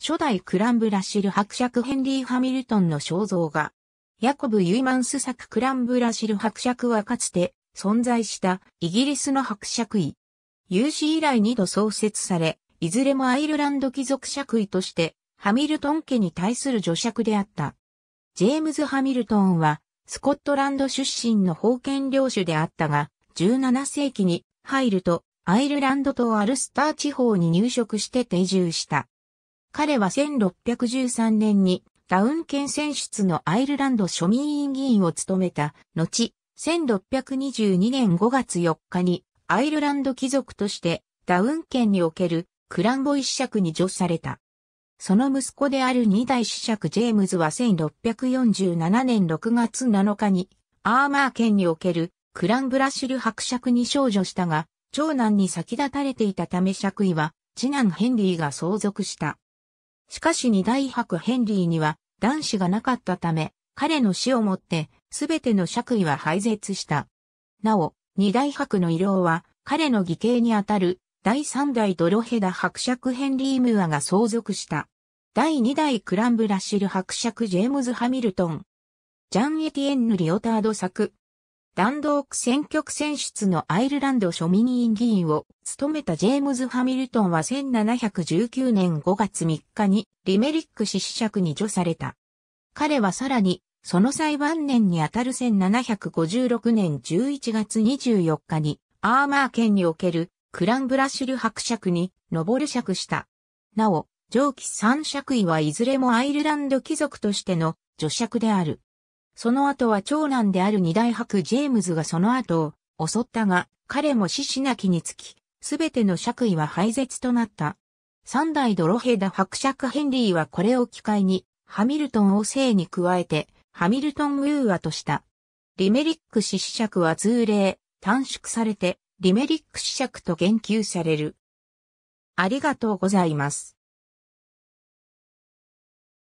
初代クランブラシル伯爵ヘンリー・ハミルトンの肖像画。ヤコブ・ユイマンス作クランブラシル伯爵はかつて存在したイギリスの伯爵位。有史以来2度創設され、いずれもアイルランド貴族爵位としてハミルトン家に対する助爵であった。ジェームズ・ハミルトンはスコットランド出身の封建領主であったが、17世紀に入るとアイルランド島アルスター地方に入植して定住した。彼は1613年にダウン県選出のアイルランド庶民委員議員を務めた後、1622年5月4日にアイルランド貴族としてダウン県におけるクランボ一爵に除された。その息子である二代子爵ジェームズは1647年6月7日にアーマー県におけるクランブラシル伯爵に少女したが、長男に先立たれていたため爵位は次男ヘンリーが相続した。しかし二大伯ヘンリーには男子がなかったため、彼の死をもって全ての爵位は廃絶した。なお、二大伯の遺領は彼の義兄にあたる第三代ドロヘダ伯爵ヘンリー・ムーアが相続した。第二代クランブラシル伯爵ジェームズ・ハミルトン。ジャン・エティエンヌ・リオタード作、弾道区選挙区選出のアイルランド庶民委員議員を務めたジェームズ・ハミルトンは1719年5月3日にリメリック市子爵に除された。彼はさらに、その裁判年にあたる1756年11月24日にアーマー県におけるクランブラシル伯爵に上る爵した。なお、上記三爵位はいずれもアイルランド貴族としての女爵である。その後は長男である二大伯ジェームズがその後を襲ったが、彼も死しなきにつき、すべての爵位は廃絶となった。三代ドロヘダ伯爵ヘンリーはこれを機会に、ハミルトンを姓に加えて、ハミルトン・ウーアとした。リメリック氏子爵は通例、短縮されて、リメリック死爵と言及される。ありがとうございます。